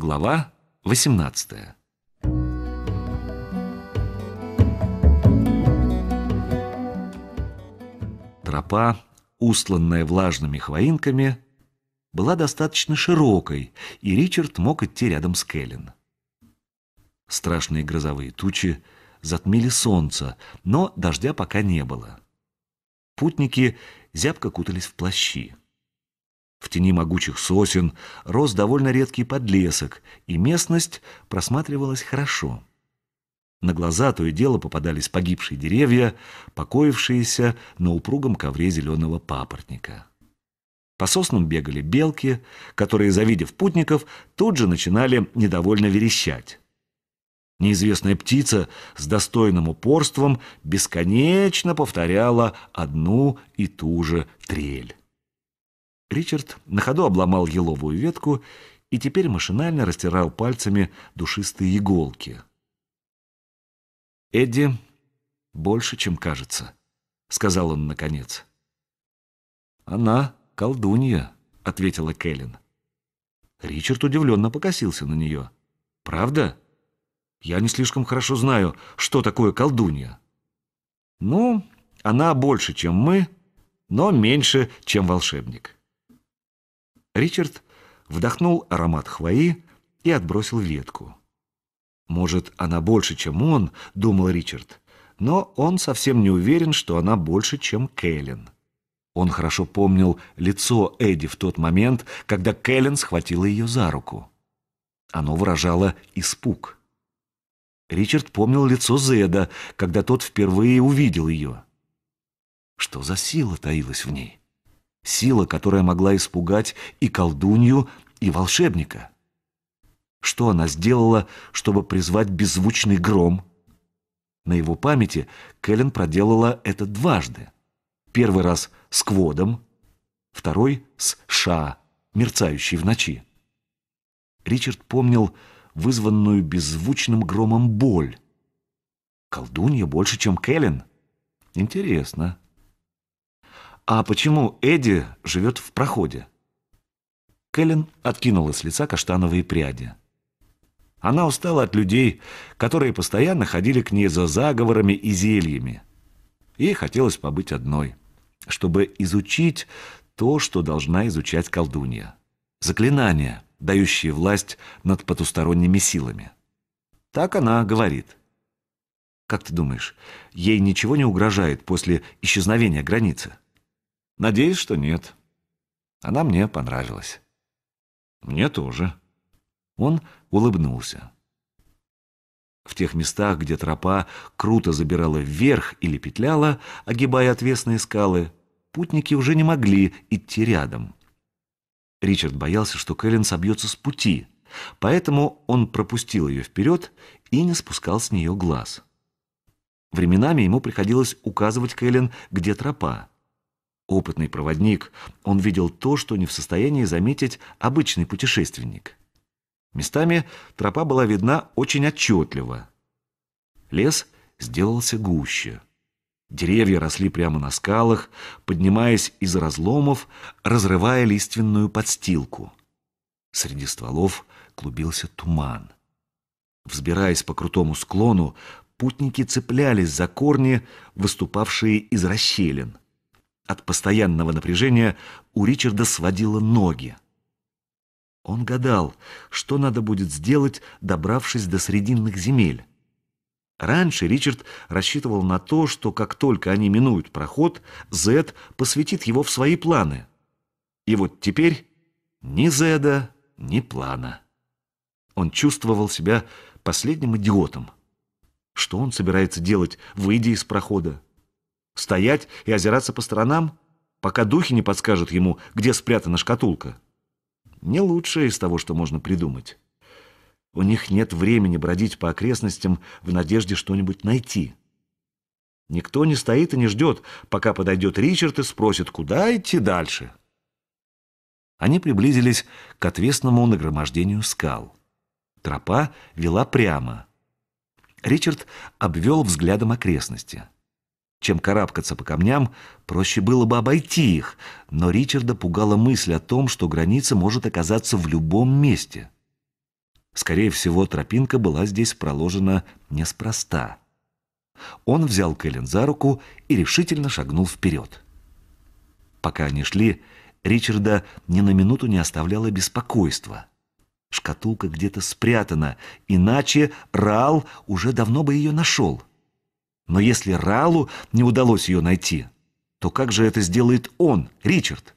Глава 18. Тропа, устланная влажными хвоинками, была достаточно широкой, и Ричард мог идти рядом с Кэлен. Страшные грозовые тучи затмили солнце, но дождя пока не было. Путники зябко кутались в плащи. В тени могучих сосен рос довольно редкий подлесок, и местность просматривалась хорошо. На глаза то и дело попадались погибшие деревья, покоившиеся на упругом ковре зеленого папоротника. По соснам бегали белки, которые, завидев путников, тут же начинали недовольно верещать. Неизвестная птица с достойным упорством бесконечно повторяла одну и ту же трель. Ричард на ходу обломал еловую ветку и теперь машинально растирал пальцами душистые иголки. «Эдди больше, чем кажется», — сказал он наконец. «Она колдунья», — ответила Кэлен. Ричард удивленно покосился на нее. «Правда? Я не слишком хорошо знаю, что такое колдунья». «Ну, она больше, чем мы, но меньше, чем волшебник». Ричард вдохнул аромат хвои и отбросил ветку. «Может, она больше, чем он», — думал Ричард, но он совсем не уверен, что она больше, чем Кэлен. Он хорошо помнил лицо Эдди в тот момент, когда Кэлен схватила ее за руку. Оно выражало испуг. Ричард помнил лицо Зеда, когда тот впервые увидел ее. Что за сила таилась в ней? сила, которая могла испугать и колдунью, и волшебника. Что она сделала, чтобы призвать беззвучный гром? На его памяти Кэлен проделала это дважды. Первый раз с Кводом, второй с Ша, мерцающий в ночи. Ричард помнил вызванную беззвучным громом боль. Колдунья больше, чем Кэлен. Интересно. А почему Эдди живет в проходе? Кэлен откинула с лица каштановые пряди. Она устала от людей, которые постоянно ходили к ней за заговорами и зельями. Ей хотелось побыть одной, чтобы изучить то, что должна изучать колдунья. Заклинания, дающие власть над потусторонними силами. Так она говорит. Как ты думаешь, ей ничего не угрожает после исчезновения границы? Надеюсь, что нет. Она мне понравилась. Мне тоже. Он улыбнулся. В тех местах, где тропа круто забирала вверх или петляла, огибая отвесные скалы, путники уже не могли идти рядом. Ричард боялся, что Кэлен собьется с пути, поэтому он пропустил ее вперед и не спускал с нее глаз. Временами ему приходилось указывать Кэлен, где тропа. Опытный проводник, он видел то, что не в состоянии заметить обычный путешественник. Местами тропа была видна очень отчетливо. Лес сделался гуще. Деревья росли прямо на скалах, поднимаясь из разломов, разрывая лиственную подстилку. Среди стволов клубился туман. Взбираясь по крутому склону, путники цеплялись за корни, выступавшие из расщелин. От постоянного напряжения у Ричарда сводило ноги. Он гадал, что надо будет сделать, добравшись до срединных земель. Раньше Ричард рассчитывал на то, что как только они минуют проход, Зед посвятит его в свои планы. И вот теперь ни Зеда, ни плана. Он чувствовал себя последним идиотом. Что он собирается делать, выйдя из прохода? Стоять и озираться по сторонам, пока духи не подскажут ему, где спрятана шкатулка. Не лучшее из того, что можно придумать. У них нет времени бродить по окрестностям в надежде что-нибудь найти. Никто не стоит и не ждет, пока подойдет Ричард и спросит, куда идти дальше. Они приблизились к отвесному нагромождению скал. Тропа вела прямо. Ричард обвел взглядом окрестности. Чем карабкаться по камням, проще было бы обойти их, но Ричарда пугала мысль о том, что граница может оказаться в любом месте. Скорее всего, тропинка была здесь проложена неспроста. Он взял Кэлен за руку и решительно шагнул вперед. Пока они шли, Ричарда ни на минуту не оставляло беспокойство. Шкатулка где-то спрятана, иначе Раал уже давно бы ее нашел. Но если Ралу не удалось ее найти, то как же это сделает он, Ричард?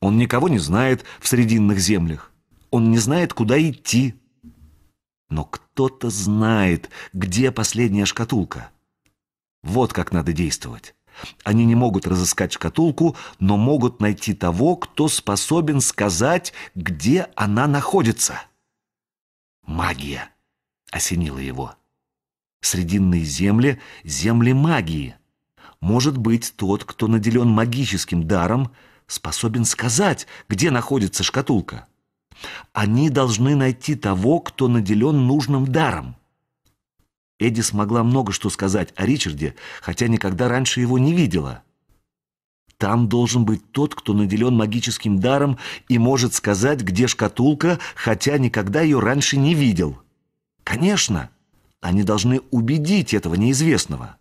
Он никого не знает в Срединных землях. Он не знает, куда идти. Но кто-то знает, где последняя шкатулка. Вот как надо действовать. Они не могут разыскать шкатулку, но могут найти того, кто способен сказать, где она находится. Магия осенила его. Срединные земли — земли магии. Может быть, тот, кто наделен магическим даром, способен сказать, где находится шкатулка. Они должны найти того, кто наделен нужным даром. Эдди смогла много что сказать о Ричарде, хотя никогда раньше его не видела. Там должен быть тот, кто наделен магическим даром и может сказать, где шкатулка, хотя никогда ее раньше не видел. Конечно, они должны убедить этого неизвестного.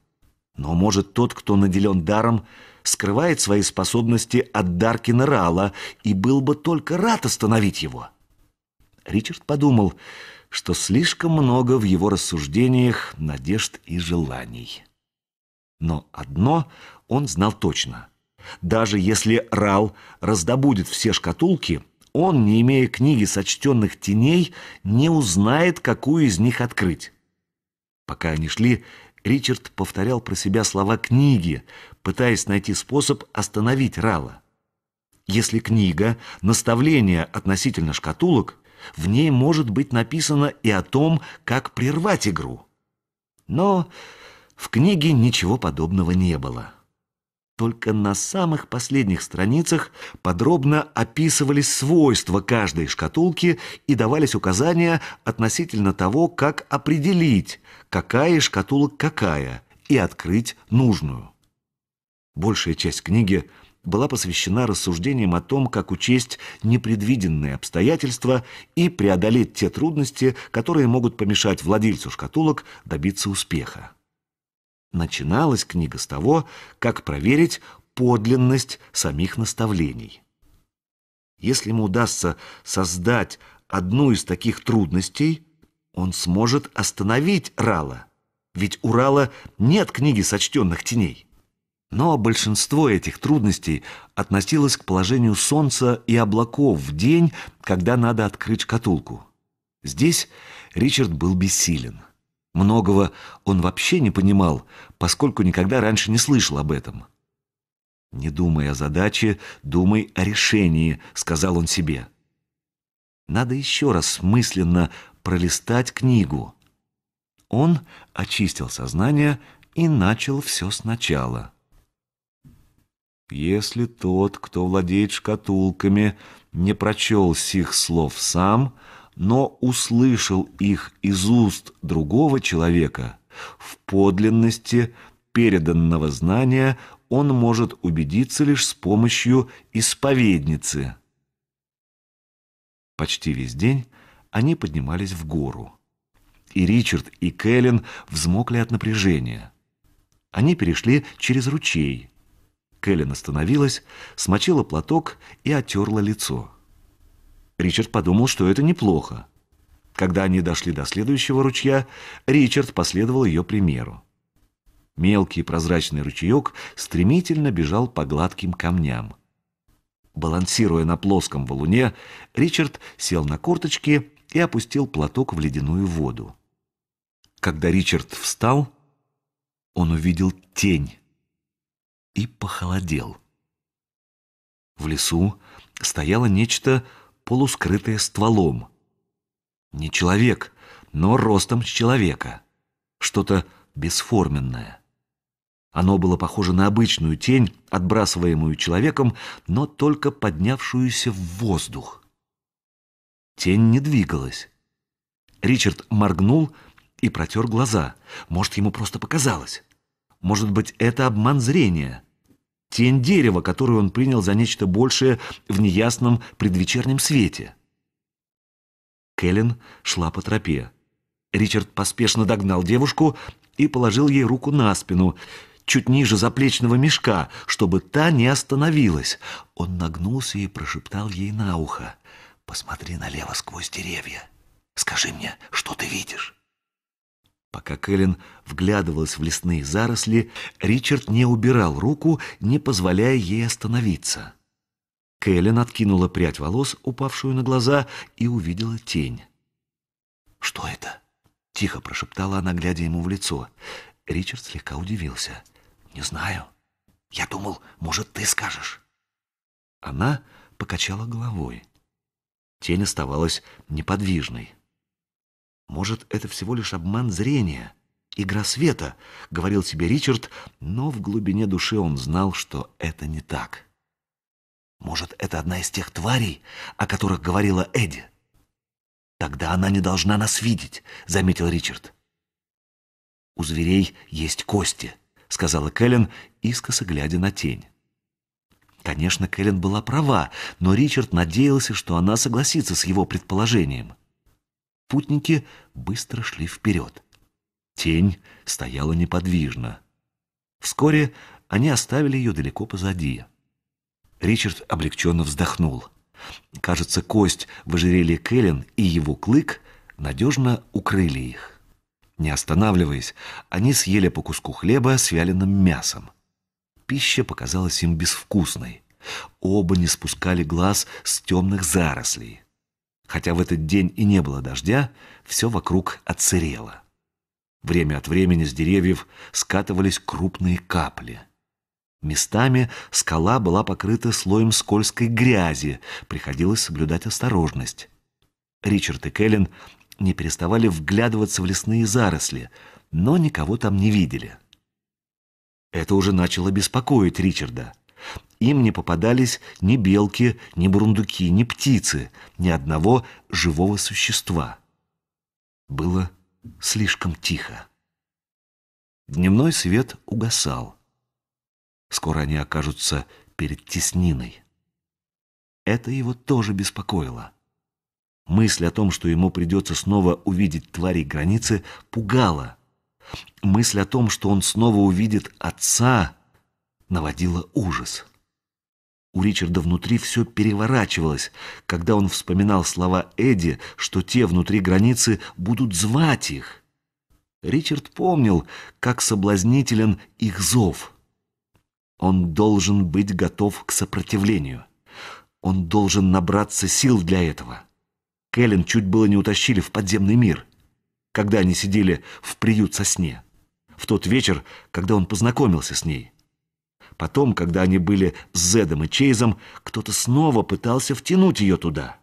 Но, может, тот, кто наделен даром, скрывает свои способности от Даркина Рала и был бы только рад остановить его. Ричард подумал, что слишком много в его рассуждениях надежд и желаний. Но одно он знал точно. Даже если Рал раздобудет все шкатулки, он, не имея книги сочтенных теней, не узнает, какую из них открыть. Пока они шли, Ричард повторял про себя слова книги, пытаясь найти способ остановить Рала. Если книга — наставление относительно шкатулок, в ней может быть написано и о том, как прервать игру. Но в книге ничего подобного не было. Только на самых последних страницах подробно описывались свойства каждой шкатулки и давались указания относительно того, как определить, какая шкатулок какая, и открыть нужную. Большая часть книги была посвящена рассуждениям о том, как учесть непредвиденные обстоятельства и преодолеть те трудности, которые могут помешать владельцу шкатулок добиться успеха. Начиналась книга с того, как проверить подлинность самих наставлений. Если ему удастся создать одну из таких трудностей, он сможет остановить Рала. Ведь у Рала нет книги сочтенных теней. Но большинство этих трудностей относилось к положению солнца и облаков в день, когда надо открыть шкатулку. Здесь Ричард был бессилен. Многого он вообще не понимал, поскольку никогда раньше не слышал об этом. «Не думай о задаче, думай о решении», — сказал он себе. «Надо еще раз мысленно пролистать книгу». Он очистил сознание и начал все сначала. «Если тот, кто владеет шкатулками, не прочел сих слов сам, — но услышал их из уст другого человека, в подлинности переданного знания он может убедиться лишь с помощью исповедницы. Почти весь день они поднимались в гору. И Ричард, и Кэлен взмокли от напряжения. Они перешли через ручей. Кэлен остановилась, смочила платок и отерла лицо. Ричард подумал, что это неплохо. Когда они дошли до следующего ручья, Ричард последовал ее примеру. Мелкий прозрачный ручеек стремительно бежал по гладким камням. Балансируя на плоском валуне, Ричард сел на корточки и опустил платок в ледяную воду. Когда Ричард встал, он увидел тень и похолодел. В лесу стояло нечто полускрытое стволом. Не человек, но ростом с человека. Что-то бесформенное. Оно было похоже на обычную тень, отбрасываемую человеком, но только поднявшуюся в воздух. Тень не двигалась. Ричард моргнул и протер глаза. Может, ему просто показалось. Может быть, это обман зрения тень дерева, которую он принял за нечто большее в неясном предвечернем свете. Кэлен шла по тропе. Ричард поспешно догнал девушку и положил ей руку на спину, чуть ниже заплечного мешка, чтобы та не остановилась. Он нагнулся и прошептал ей на ухо. «Посмотри налево сквозь деревья. Скажи мне, что ты видишь?» Пока Кэлен вглядывалась в лесные заросли, Ричард не убирал руку, не позволяя ей остановиться. Кэлен откинула прядь волос, упавшую на глаза, и увидела тень. «Что это?» — тихо прошептала она, глядя ему в лицо. Ричард слегка удивился. «Не знаю. Я думал, может, ты скажешь». Она покачала головой. Тень оставалась неподвижной. Может, это всего лишь обман зрения, игра света, говорил себе Ричард, но в глубине души он знал, что это не так. Может, это одна из тех тварей, о которых говорила Эдди? Тогда она не должна нас видеть, заметил Ричард. У зверей есть кости, сказала Кэлен, искоса глядя на тень. Конечно, Кэлен была права, но Ричард надеялся, что она согласится с его предположением. Путники быстро шли вперед. Тень стояла неподвижно. Вскоре они оставили ее далеко позади. Ричард облегченно вздохнул. Кажется, кость в ожерелье Кэлен и его клык надежно укрыли их. Не останавливаясь, они съели по куску хлеба с вяленым мясом. Пища показалась им безвкусной. Оба не спускали глаз с темных зарослей. Хотя в этот день и не было дождя, все вокруг отсырело. Время от времени с деревьев скатывались крупные капли. Местами скала была покрыта слоем скользкой грязи, приходилось соблюдать осторожность. Ричард и Кэлен не переставали вглядываться в лесные заросли, но никого там не видели. Это уже начало беспокоить Ричарда им не попадались ни белки, ни бурундуки, ни птицы, ни одного живого существа. Было слишком тихо. Дневной свет угасал. Скоро они окажутся перед тесниной. Это его тоже беспокоило. Мысль о том, что ему придется снова увидеть твари границы, пугала. Мысль о том, что он снова увидит отца, наводила ужас. У Ричарда внутри все переворачивалось, когда он вспоминал слова Эдди, что те внутри границы будут звать их. Ричард помнил, как соблазнителен их зов. Он должен быть готов к сопротивлению. Он должен набраться сил для этого. Кэлен чуть было не утащили в подземный мир, когда они сидели в приют со сне. В тот вечер, когда он познакомился с ней. Потом, когда они были с Зедом и Чейзом, кто-то снова пытался втянуть ее туда.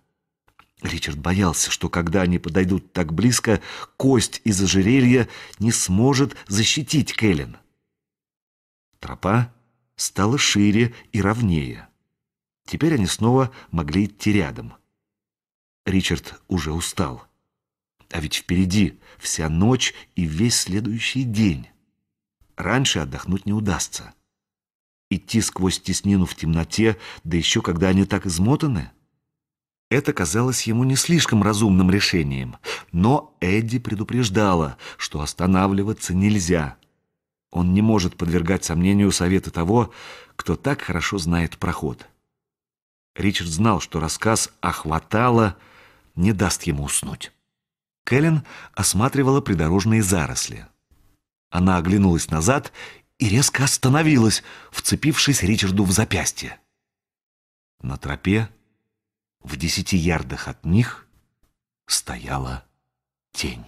Ричард боялся, что когда они подойдут так близко, кость из ожерелья не сможет защитить Кэлен. Тропа стала шире и ровнее. Теперь они снова могли идти рядом. Ричард уже устал. А ведь впереди вся ночь и весь следующий день. Раньше отдохнуть не удастся идти сквозь теснину в темноте, да еще когда они так измотаны? Это казалось ему не слишком разумным решением, но Эдди предупреждала, что останавливаться нельзя. Он не может подвергать сомнению советы того, кто так хорошо знает проход. Ричард знал, что рассказ «Охватало» «А не даст ему уснуть. Кэлен осматривала придорожные заросли. Она оглянулась назад и резко остановилась, вцепившись Ричарду в запястье. На тропе, в десяти ярдах от них, стояла тень.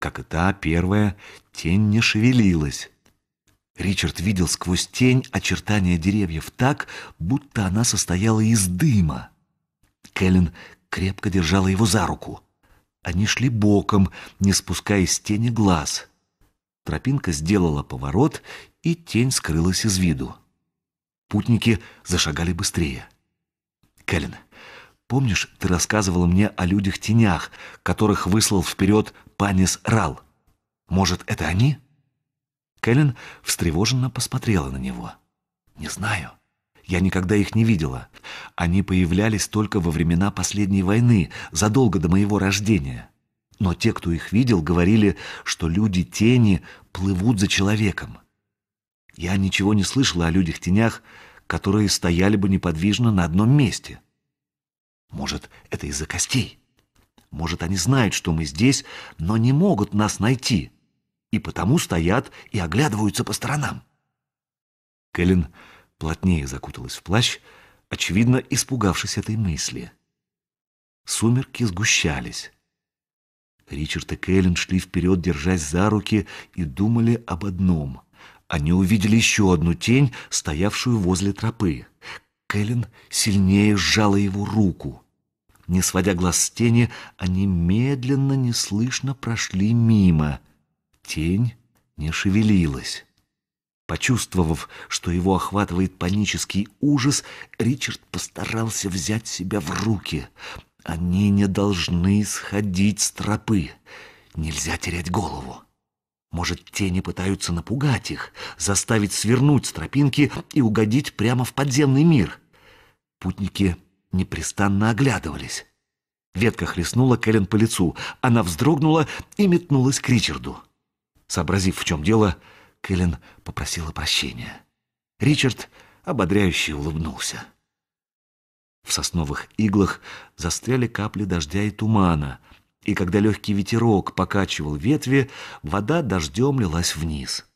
Как и та первая, тень не шевелилась. Ричард видел сквозь тень очертания деревьев так, будто она состояла из дыма. Кэлен крепко держала его за руку. Они шли боком, не спуская с тени глаз — Тропинка сделала поворот, и тень скрылась из виду. Путники зашагали быстрее. Кэлен, помнишь, ты рассказывала мне о людях-тенях, которых выслал вперед Панис Рал? Может, это они? Кэлен встревоженно посмотрела на него. «Не знаю. Я никогда их не видела. Они появлялись только во времена последней войны, задолго до моего рождения но те, кто их видел, говорили, что люди-тени плывут за человеком. Я ничего не слышала о людях-тенях, которые стояли бы неподвижно на одном месте. Может, это из-за костей? Может, они знают, что мы здесь, но не могут нас найти, и потому стоят и оглядываются по сторонам. Кэлен плотнее закуталась в плащ, очевидно, испугавшись этой мысли. Сумерки сгущались. Ричард и Кэлен шли вперед, держась за руки, и думали об одном. Они увидели еще одну тень, стоявшую возле тропы. Кэлен сильнее сжала его руку. Не сводя глаз с тени, они медленно, неслышно прошли мимо. Тень не шевелилась. Почувствовав, что его охватывает панический ужас, Ричард постарался взять себя в руки. Они не должны сходить с тропы. Нельзя терять голову. Может, тени пытаются напугать их, заставить свернуть с тропинки и угодить прямо в подземный мир. Путники непрестанно оглядывались. Ветка хлестнула Кэлен по лицу. Она вздрогнула и метнулась к Ричарду. Сообразив, в чем дело, Кэлен попросила прощения. Ричард ободряюще улыбнулся. В сосновых иглах застряли капли дождя и тумана, и когда легкий ветерок покачивал ветви, вода дождем лилась вниз.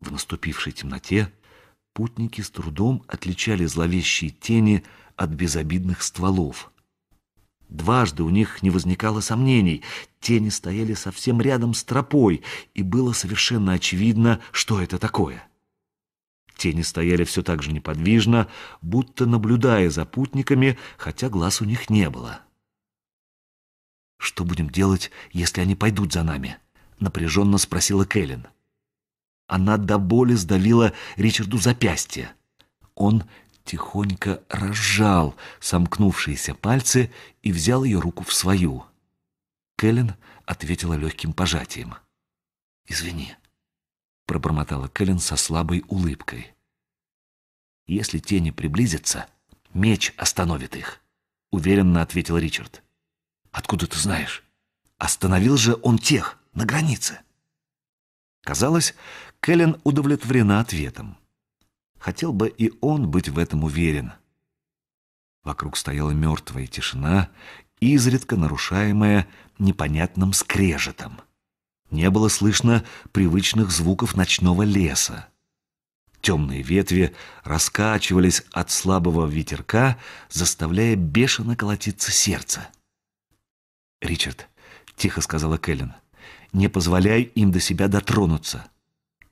В наступившей темноте путники с трудом отличали зловещие тени от безобидных стволов. Дважды у них не возникало сомнений, тени стояли совсем рядом с тропой, и было совершенно очевидно, что это такое. Тени стояли все так же неподвижно, будто наблюдая за путниками, хотя глаз у них не было. «Что будем делать, если они пойдут за нами?» — напряженно спросила Кэлен. Она до боли сдавила Ричарду запястье. Он тихонько разжал сомкнувшиеся пальцы и взял ее руку в свою. Кэлен ответила легким пожатием. «Извини, пробормотала Кэлен со слабой улыбкой. «Если тени приблизятся, меч остановит их», — уверенно ответил Ричард. «Откуда ты знаешь? Остановил же он тех на границе». Казалось, Кэлен удовлетворена ответом. Хотел бы и он быть в этом уверен. Вокруг стояла мертвая тишина, изредка нарушаемая непонятным скрежетом. Не было слышно привычных звуков ночного леса. Темные ветви раскачивались от слабого ветерка, заставляя бешено колотиться сердце. «Ричард», — тихо сказала Кэлен, — «не позволяй им до себя дотронуться.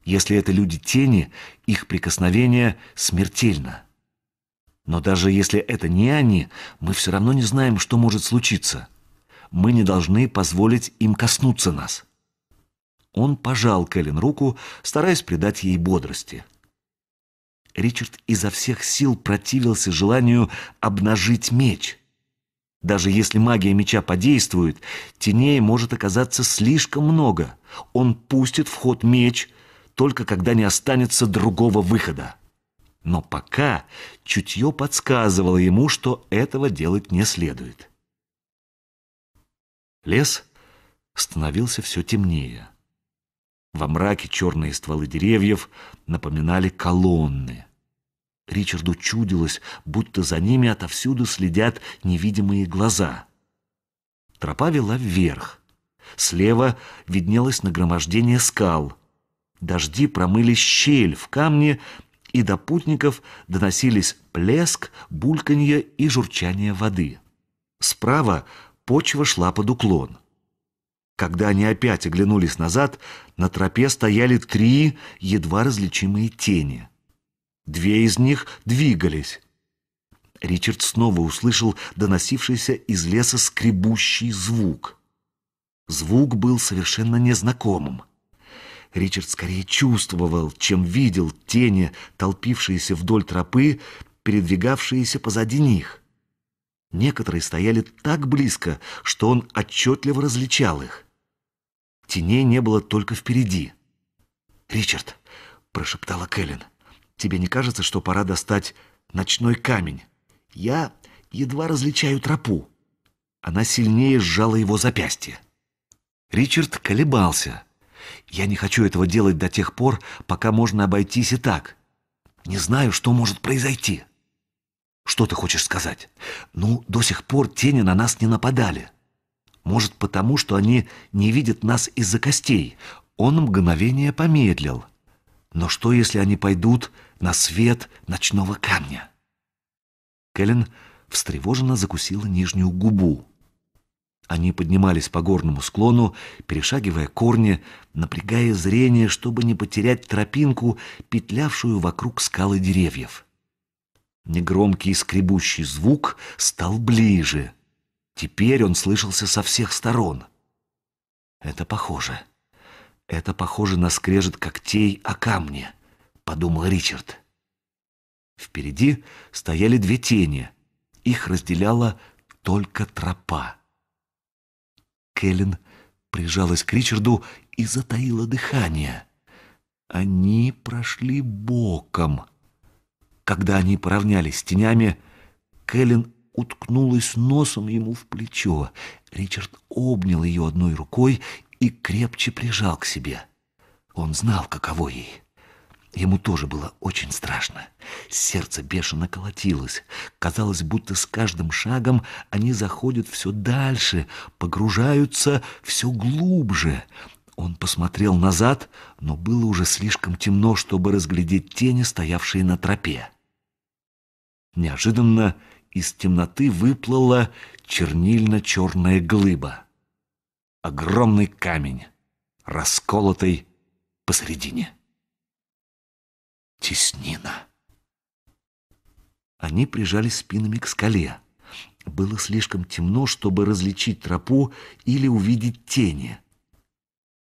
Если это люди тени, их прикосновение смертельно. Но даже если это не они, мы все равно не знаем, что может случиться. Мы не должны позволить им коснуться нас». Он пожал Кэлен руку, стараясь придать ей бодрости. Ричард изо всех сил противился желанию обнажить меч. Даже если магия меча подействует, теней может оказаться слишком много. Он пустит в ход меч, только когда не останется другого выхода. Но пока чутье подсказывало ему, что этого делать не следует. Лес становился все темнее. Во мраке черные стволы деревьев напоминали колонны. Ричарду чудилось, будто за ними отовсюду следят невидимые глаза. Тропа вела вверх. Слева виднелось нагромождение скал. Дожди промыли щель в камне, и до путников доносились плеск, бульканье и журчание воды. Справа почва шла под уклон — когда они опять оглянулись назад, на тропе стояли три едва различимые тени. Две из них двигались. Ричард снова услышал доносившийся из леса скребущий звук. Звук был совершенно незнакомым. Ричард скорее чувствовал, чем видел тени, толпившиеся вдоль тропы, передвигавшиеся позади них. Некоторые стояли так близко, что он отчетливо различал их. Теней не было только впереди. «Ричард», — прошептала Кэлен, — «тебе не кажется, что пора достать ночной камень? Я едва различаю тропу». Она сильнее сжала его запястье. Ричард колебался. «Я не хочу этого делать до тех пор, пока можно обойтись и так. Не знаю, что может произойти». «Что ты хочешь сказать? Ну, до сих пор тени на нас не нападали». Может, потому, что они не видят нас из-за костей. Он мгновение помедлил. Но что, если они пойдут на свет ночного камня? Кэлен встревоженно закусила нижнюю губу. Они поднимались по горному склону, перешагивая корни, напрягая зрение, чтобы не потерять тропинку, петлявшую вокруг скалы деревьев. Негромкий скребущий звук стал ближе — Теперь он слышался со всех сторон. «Это похоже. Это похоже на скрежет когтей о камне», — подумал Ричард. Впереди стояли две тени. Их разделяла только тропа. Кэлен прижалась к Ричарду и затаила дыхание. Они прошли боком. Когда они поравнялись с тенями, Кэлен уткнулась носом ему в плечо. Ричард обнял ее одной рукой и крепче прижал к себе. Он знал, каково ей. Ему тоже было очень страшно. Сердце бешено колотилось. Казалось, будто с каждым шагом они заходят все дальше, погружаются все глубже. Он посмотрел назад, но было уже слишком темно, чтобы разглядеть тени, стоявшие на тропе. Неожиданно из темноты выплыла чернильно-черная глыба. Огромный камень, расколотый посередине. Теснина. Они прижались спинами к скале. Было слишком темно, чтобы различить тропу или увидеть тени.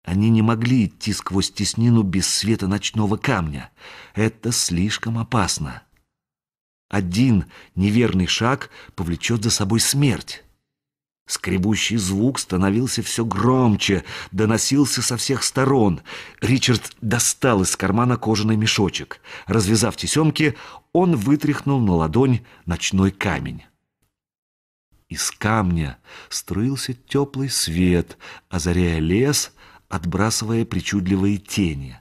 Они не могли идти сквозь теснину без света ночного камня. Это слишком опасно. Один неверный шаг повлечет за собой смерть. Скребущий звук становился все громче, доносился со всех сторон. Ричард достал из кармана кожаный мешочек. Развязав тесемки, он вытряхнул на ладонь ночной камень. Из камня струился теплый свет, озаряя лес, отбрасывая причудливые тени.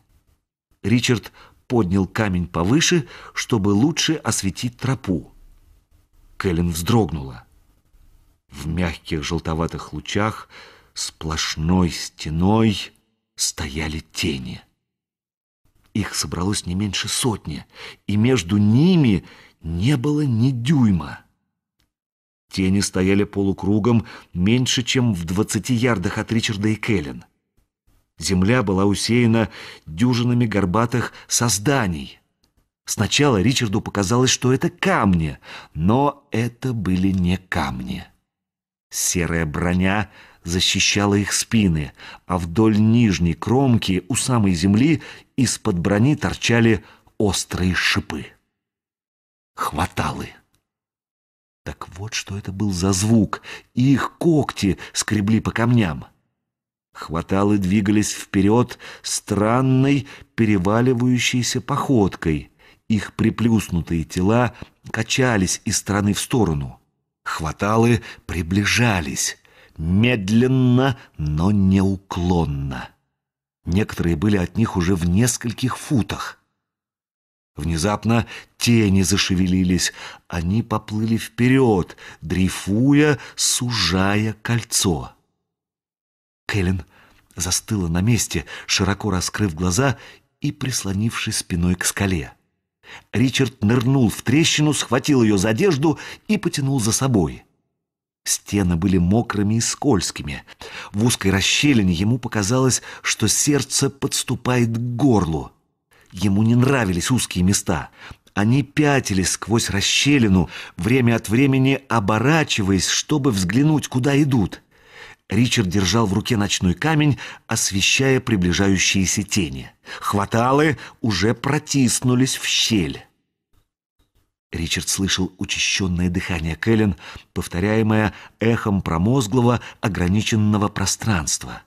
Ричард поднял камень повыше, чтобы лучше осветить тропу. Кэлен вздрогнула. В мягких желтоватых лучах сплошной стеной стояли тени. Их собралось не меньше сотни, и между ними не было ни дюйма. Тени стояли полукругом меньше, чем в двадцати ярдах от Ричарда и Кэлен. Земля была усеяна дюжинами горбатых созданий. Сначала Ричарду показалось, что это камни, но это были не камни. Серая броня защищала их спины, а вдоль нижней кромки у самой земли из-под брони торчали острые шипы. Хваталы. Так вот, что это был за звук, и их когти скребли по камням. Хваталы двигались вперед странной переваливающейся походкой. Их приплюснутые тела качались из стороны в сторону. Хваталы приближались, медленно, но неуклонно. Некоторые были от них уже в нескольких футах. Внезапно тени зашевелились. Они поплыли вперед, дрейфуя, сужая кольцо. Кэлен застыла на месте, широко раскрыв глаза и прислонившись спиной к скале. Ричард нырнул в трещину, схватил ее за одежду и потянул за собой. Стены были мокрыми и скользкими. В узкой расщелине ему показалось, что сердце подступает к горлу. Ему не нравились узкие места. Они пятились сквозь расщелину, время от времени оборачиваясь, чтобы взглянуть, куда идут. — Ричард держал в руке ночной камень, освещая приближающиеся тени. Хваталы уже протиснулись в щель. Ричард слышал учащенное дыхание Кэлен, повторяемое эхом промозглого ограниченного пространства.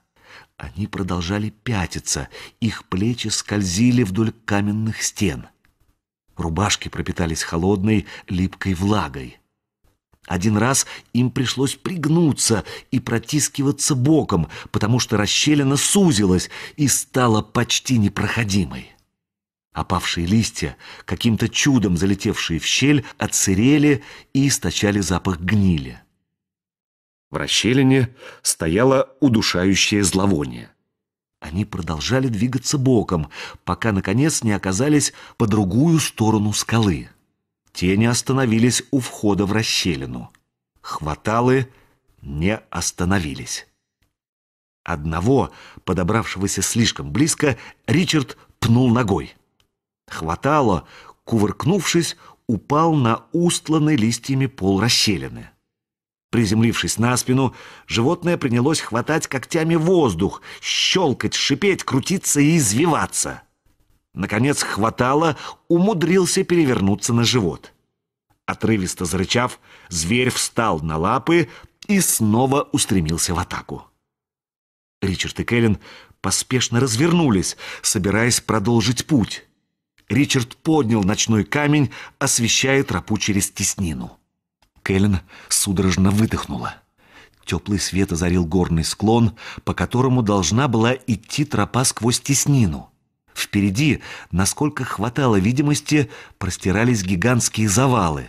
Они продолжали пятиться, их плечи скользили вдоль каменных стен. Рубашки пропитались холодной, липкой влагой. Один раз им пришлось пригнуться и протискиваться боком, потому что расщелина сузилась и стала почти непроходимой. Опавшие листья, каким-то чудом залетевшие в щель, отсырели и источали запах гнили. В расщелине стояло удушающее зловоние. Они продолжали двигаться боком, пока, наконец, не оказались по другую сторону скалы. Тени остановились у входа в расщелину. Хваталы не остановились. Одного, подобравшегося слишком близко, Ричард пнул ногой. Хватало, кувыркнувшись, упал на устланный листьями пол расщелины. Приземлившись на спину, животное принялось хватать когтями воздух, щелкать, шипеть, крутиться и извиваться наконец хватало, умудрился перевернуться на живот. Отрывисто зарычав, зверь встал на лапы и снова устремился в атаку. Ричард и Кэлен поспешно развернулись, собираясь продолжить путь. Ричард поднял ночной камень, освещая тропу через теснину. Кэлен судорожно выдохнула. Теплый свет озарил горный склон, по которому должна была идти тропа сквозь теснину. Впереди, насколько хватало видимости, простирались гигантские завалы.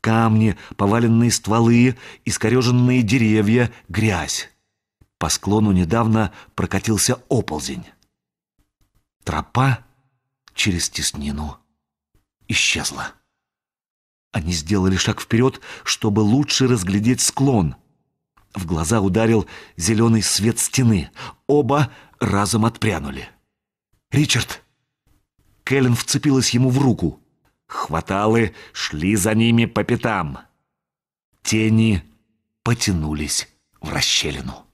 Камни, поваленные стволы, искореженные деревья, грязь. По склону недавно прокатился оползень. Тропа через теснину исчезла. Они сделали шаг вперед, чтобы лучше разглядеть склон. В глаза ударил зеленый свет стены. Оба разом отпрянули. Ричард!» Кэлен вцепилась ему в руку. Хваталы шли за ними по пятам. Тени потянулись в расщелину.